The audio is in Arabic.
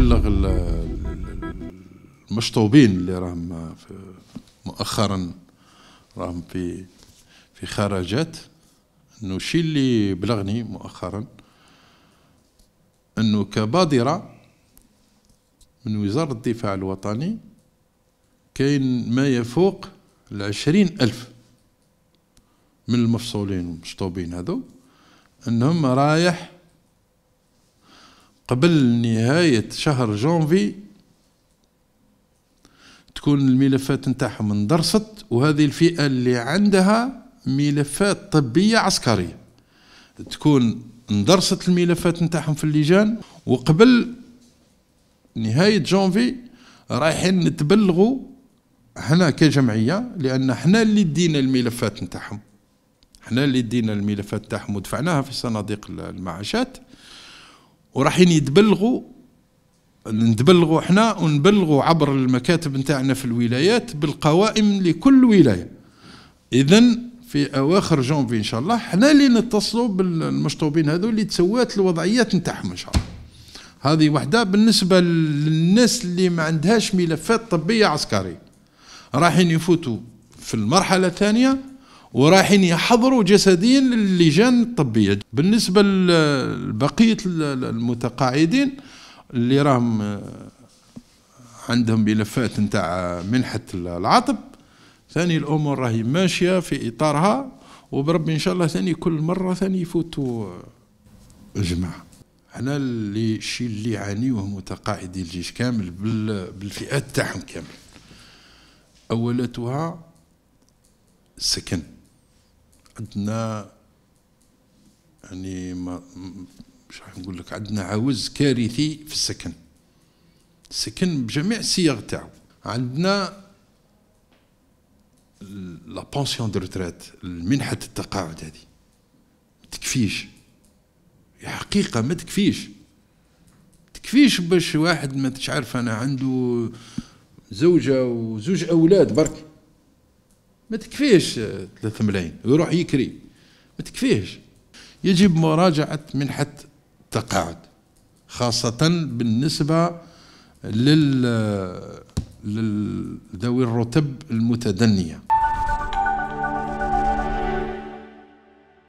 بلغ المشطوبين اللي راهم مؤخرا راهم في في خرجات انه الشيء اللي بلغني مؤخرا انه كبادره من وزاره الدفاع الوطني كاين ما يفوق العشرين ألف من المفصولين والمشطوبين هذو أنهم رايح قبل نهاية شهر جونفي تكون الملفات نتاعهم اندرست وهذه الفئة اللي عندها ملفات طبية عسكرية تكون اندرست الملفات نتاعهم في اللجان وقبل نهاية جونفي رايحين نتبلغوا احنا كجمعية لأن احنا اللي دينا الملفات نتاعهم احنا اللي دينا الملفات نتاعهم ودفعناها في صناديق المعاشات وراحين يتبلغوا نتبلغوا احنا ونبلغوا عبر المكاتب نتاعنا في الولايات بالقوائم لكل ولايه اذا في اواخر جونفي ان شاء الله حنا اللي نتصلوا بالمشطوبين هذو اللي تسوات الوضعيات نتاعهم ان شاء الله هذه وحده بالنسبه للناس اللي ما عندهاش ملفات طبيه عسكريه رايحين يفوتوا في المرحله الثانيه ورايحين يحضروا جسديا للجان الطبيه بالنسبه لبقيه المتقاعدين اللي راهم آه، عندهم ملفات نتاع آه، منحه العطب ثاني الامور راهي ماشيه في اطارها وبرب ان شاء الله ثاني كل مره ثاني يفوتوا الجماعه آه، انا اللي الشيء اللي يعانيوه متقاعدي الجيش كامل بالفئات تاعهم كامل اولتها السكن عندنا يعني ما مش نقول لك عندنا عوز كارثي في السكن السكن بجميع الصيغ تاعو عندنا لا بونسيون دو ريتريت المنحه التقاعد هذه ما تكفيش حقيقه ما تكفيش تكفيش باش واحد ما تش عارف انا عنده زوجه وزوج اولاد برك ما تكفيش 3 ملايين يروح يكري ما تكفيش يجب مراجعة منحة التقاعد خاصة بالنسبة لل للذوي الرتب المتدنيه